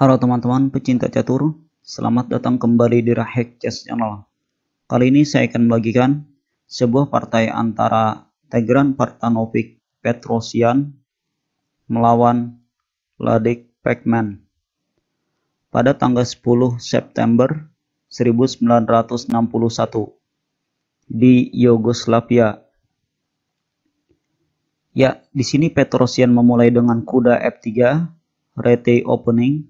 Halo teman-teman pecinta catur, selamat datang kembali di Rahek Chess Channel. Kali ini saya akan bagikan sebuah partai antara Tigran Partanovic Petrosian melawan Ladik Pacman. Pada tanggal 10 September 1961 di Yugoslavia. Ya, di sini Petrosian memulai dengan kuda F3, rete opening,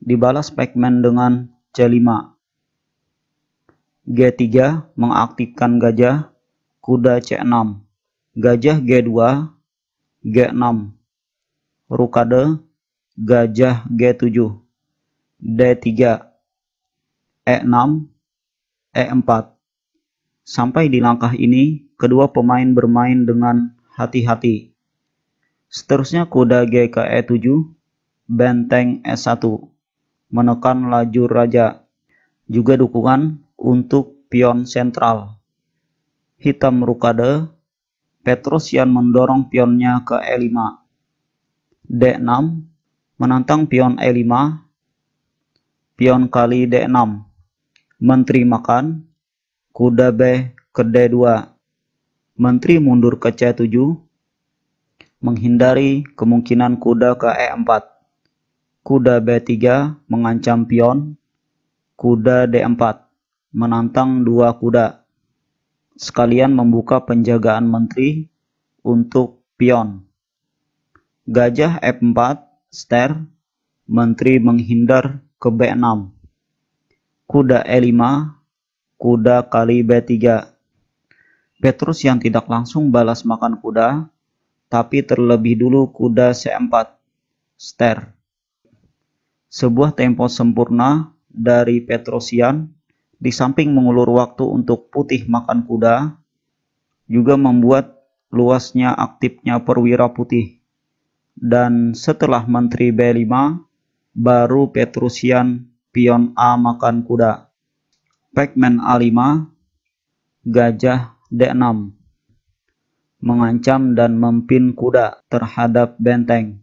dibalas Pacman dengan C5. G3 mengaktifkan gajah, kuda C6, gajah G2, G6, rukade, gajah G7, D3, E6, E4. Sampai di langkah ini, kedua pemain bermain dengan hati-hati. Seterusnya kuda G ke E7, benteng E1 menekan laju raja. Juga dukungan untuk pion sentral. Hitam rukade, Petrosian mendorong pionnya ke E5. D6 menantang pion E5. Pion kali D6. Menteri makan. Kuda B ke D2. Menteri mundur ke C7. Menghindari kemungkinan kuda ke E4. Kuda B3 mengancam pion. Kuda D4 menantang dua kuda. Sekalian membuka penjagaan menteri untuk pion. Gajah F4 ster. Menteri menghindar ke B6. Kuda E5, kuda kali B3. Petrus yang tidak langsung balas makan kuda, tapi terlebih dulu kuda C4, ster sebuah tempo sempurna dari Petrosian, di samping mengulur waktu untuk putih makan kuda, juga membuat luasnya aktifnya perwira putih. Dan setelah Menteri B5, baru Petrusian pion A makan kuda. Pacman A5, gajah D6, mengancam dan memimpin kuda terhadap benteng.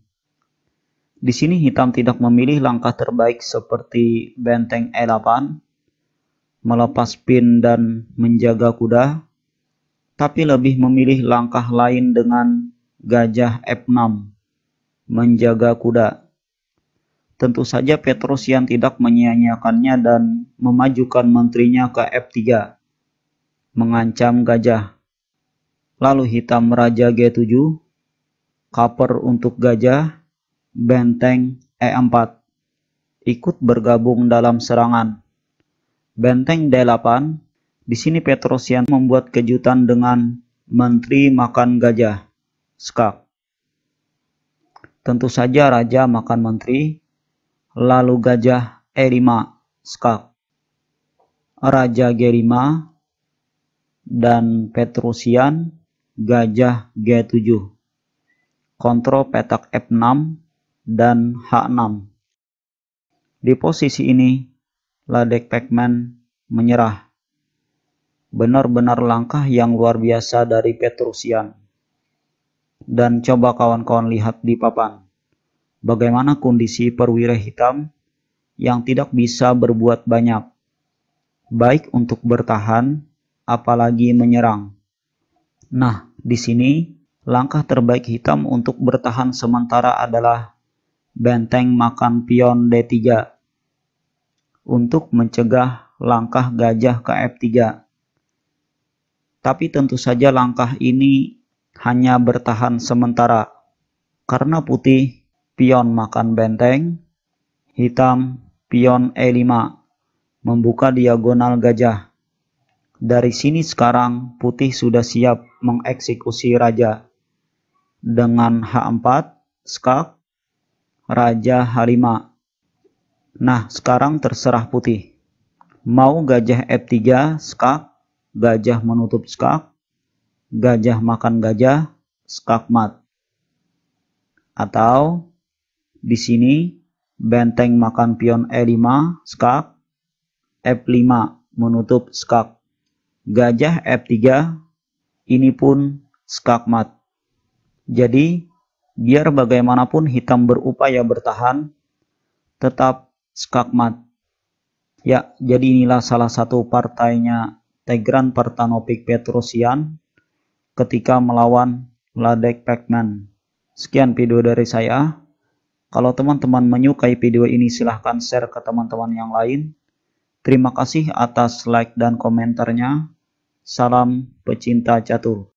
Di sini hitam tidak memilih langkah terbaik seperti benteng E8, melepas pin dan menjaga kuda, tapi lebih memilih langkah lain dengan gajah F6, menjaga kuda. Tentu saja Petrosian tidak menyia-nyiakannya dan memajukan menterinya ke F3, mengancam gajah. Lalu hitam raja G7, kaper untuk gajah, benteng E4 ikut bergabung dalam serangan. Benteng D8, di sini Petrosian membuat kejutan dengan Menteri Makan Gajah, Skak. Tentu saja Raja makan Menteri, lalu Gajah E5, Skak. Raja G5, dan Petrosian, Gajah G7. Kontrol petak F6, dan H6. Di posisi ini, Ladek Pacman menyerah. Benar-benar langkah yang luar biasa dari Petrusian. Dan coba kawan-kawan lihat di papan. Bagaimana kondisi perwira hitam yang tidak bisa berbuat banyak. Baik untuk bertahan, apalagi menyerang. Nah, di sini langkah terbaik hitam untuk bertahan sementara adalah benteng makan pion D3 untuk mencegah langkah gajah ke F3. Tapi tentu saja langkah ini hanya bertahan sementara karena putih pion makan benteng, hitam pion E5 membuka diagonal gajah. Dari sini sekarang putih sudah siap mengeksekusi raja. Dengan H4, skak, Raja Halima. Nah, sekarang terserah putih. Mau gajah F3 skak, gajah menutup skak, gajah makan gajah, skak mat. Atau di sini benteng makan pion E5 skak, F5 menutup skak. Gajah F3 ini pun skak mat. Jadi biar bagaimanapun hitam berupaya bertahan, tetap skakmat. Ya, jadi inilah salah satu partainya Tegran Partanopik Petrosian ketika melawan Ladek Pacman. Sekian video dari saya. Kalau teman-teman menyukai video ini silahkan share ke teman-teman yang lain. Terima kasih atas like dan komentarnya. Salam pecinta catur.